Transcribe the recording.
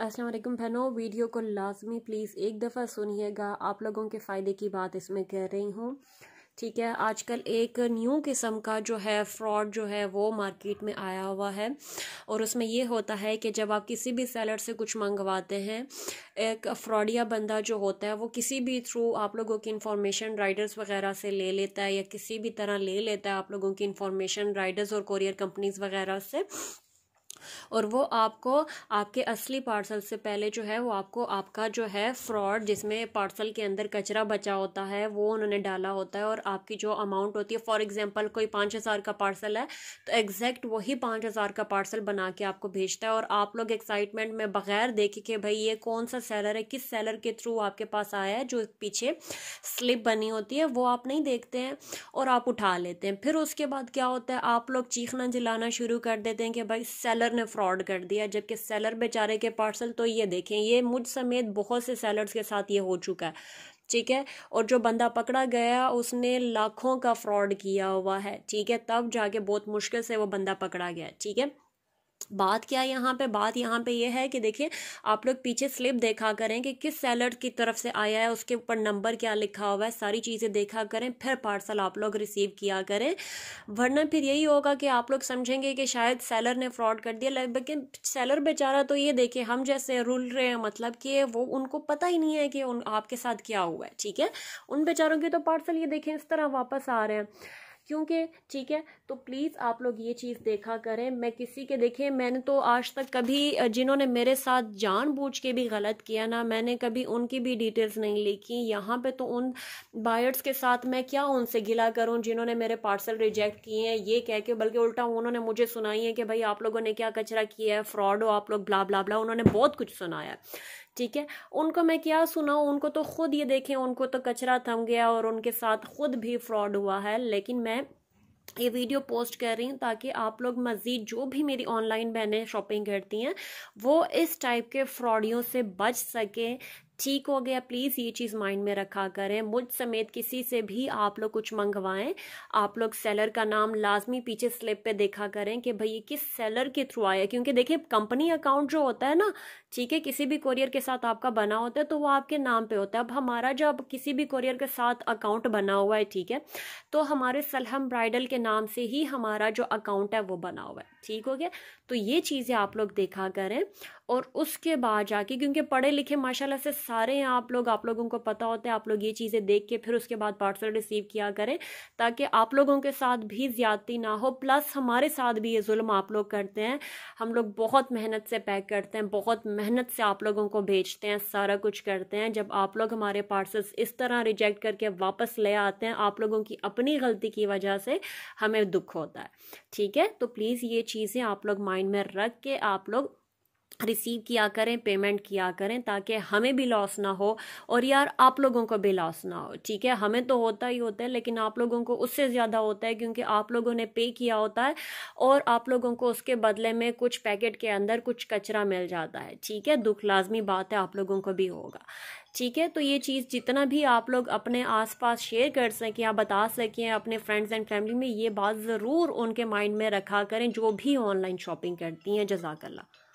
असलम बहनों वीडियो को लाजमी प्लीज़ एक दफ़ा सुनिएगा आप लोगों के फ़ायदे की बात इसमें कह रही हूँ ठीक है आजकल एक न्यू किस्म का जो है फ्रॉड जो है वो मार्केट में आया हुआ है और उसमें ये होता है कि जब आप किसी भी सेलर से कुछ मंगवाते हैं एक फ्रॉडिया बंदा जो होता है वो किसी भी थ्रू आप लोगों की इन्फॉर्मेशन राइडर्स वगैरह से ले लेता है या किसी भी तरह ले लेता है आप लोगों की इन्फॉर्मेशन राइडर्स और कोरियर कंपनीज़ वगैरह से और वो आपको आपके असली पार्सल से पहले जो है वो आपको आपका जो है फ्रॉड जिसमें पार्सल के अंदर कचरा बचा होता है वो उन्होंने डाला होता है और आपकी जो अमाउंट होती है फॉर एग्जांपल कोई पाँच हज़ार का पार्सल है तो एग्जैक्ट वही पाँच हज़ार का पार्सल बना के आपको भेजता है और आप लोग एक्साइटमेंट में बगैर देखे कि भाई ये कौन सा सेलर है किस सेलर के थ्रू आपके पास आया है जो पीछे स्लिप बनी होती है वो आप नहीं देखते हैं और आप उठा लेते हैं फिर उसके बाद क्या होता है आप लोग चीखना जिलाना शुरू कर देते हैं कि भाई सेलर सेलर ने फ्रॉड कर दिया जबकि सेलर बेचारे के पार्सल तो ये देखें ये मुझ समेत बहुत से सेलर्स के साथ ये हो चुका है ठीक है और जो बंदा पकड़ा गया उसने लाखों का फ्रॉड किया हुआ है ठीक है तब जाके बहुत मुश्किल से वो बंदा पकड़ा गया ठीक है बात क्या है यहाँ पे बात यहाँ पे ये यह है कि देखिए आप लोग पीछे स्लिप देखा करें कि किस सेलर की तरफ से आया है उसके ऊपर नंबर क्या लिखा हुआ है सारी चीज़ें देखा करें फिर पार्सल आप लोग रिसीव किया करें वरना फिर यही होगा कि आप लोग समझेंगे कि शायद सेलर ने फ्रॉड कर दिया लेकिन सेलर बेचारा तो ये देखे हम जैसे रुल रहे हैं मतलब कि वो उनको पता ही नहीं है कि उन आपके साथ क्या हुआ है ठीक है उन बेचारों के तो पार्सल ये देखें इस तरह वापस आ रहे हैं क्योंकि ठीक है तो प्लीज़ आप लोग ये चीज़ देखा करें मैं किसी के देखें मैंने तो आज तक कभी जिन्होंने मेरे साथ जानबूझ के भी गलत किया ना मैंने कभी उनकी भी डिटेल्स नहीं लिखी यहाँ पे तो उन बायर्स के साथ मैं क्या उनसे गिला करूँ जिन्होंने मेरे पार्सल रिजेक्ट किए हैं ये कह के बल्कि उल्टा उन्होंने मुझे सुनाई है कि भाई आप लोगों ने क्या कचरा किया है फ्रॉड हो आप लोग ब्ला ब्ला ब्ला उन्होंने बहुत कुछ सुनाया ठीक है उनको मैं क्या सुनाऊँ उनको तो खुद ये देखें उनको तो कचरा थम गया और उनके साथ खुद भी फ्रॉड हुआ है लेकिन मैं ये वीडियो पोस्ट कर रही हूँ ताकि आप लोग मज़ीद जो भी मेरी ऑनलाइन बहनें शॉपिंग करती हैं वो इस टाइप के फ्रॉडियों से बच सकें ठीक हो गया प्लीज़ ये चीज़ माइंड में रखा करें मुझ समेत किसी से भी आप लोग कुछ मंगवाएं आप लोग सेलर का नाम लाजमी पीछे स्लिप पे देखा करें कि भाई ये किस सेलर के थ्रू आया क्योंकि देखिए कंपनी अकाउंट जो होता है ना ठीक है किसी भी कोरियर के साथ आपका बना होता है तो वो आपके नाम पे होता है अब हमारा जब किसी भी कोरियर के साथ अकाउंट बना हुआ है ठीक है तो हमारे सलहम ब्राइडल के नाम से ही हमारा जो अकाउंट है वो बना हुआ है ठीक हो गया तो ये चीज़ें आप लोग देखा करें और उसके बाद जाके क्योंकि पढ़े लिखे माशाल्लाह से सारे हैं आप लोग आप लोगों को पता होता है आप लोग ये चीज़ें देख के फिर उसके बाद पार्सल रिसीव किया करें ताकि आप लोगों के साथ भी ज़्यादती ना हो प्लस हमारे साथ भी ये जुल्म आप लोग करते हैं हम लोग बहुत मेहनत से पैक करते हैं बहुत मेहनत से आप लोगों को भेजते हैं सारा कुछ करते हैं जब आप लोग हमारे पार्सल्स इस तरह रिजेक्ट करके वापस ले आते हैं आप लोगों की अपनी गलती की वजह से हमें दुख होता है ठीक है तो प्लीज़ ये चीज़ें आप लोग माइंड में रख के आप लोग रिसीव किया करें पेमेंट किया करें ताकि हमें भी लॉस ना हो और यार आप लोगों को भी लॉस ना हो ठीक है हमें तो होता ही होता है लेकिन आप लोगों को उससे ज़्यादा होता है क्योंकि आप लोगों ने पे किया होता है और आप लोगों को उसके बदले में कुछ पैकेट के अंदर कुछ कचरा मिल जाता है ठीक है दुख लाजमी बात है आप लोगों को भी होगा ठीक है तो ये चीज़ जितना भी आप लोग अपने आसपास शेयर कर सकें या बता सकें अपने फ्रेंड्स एंड फैमिली में ये बात ज़रूर उनके माइंड में रखा करें जो भी ऑनलाइन शॉपिंग करती हैं जजाकल्ला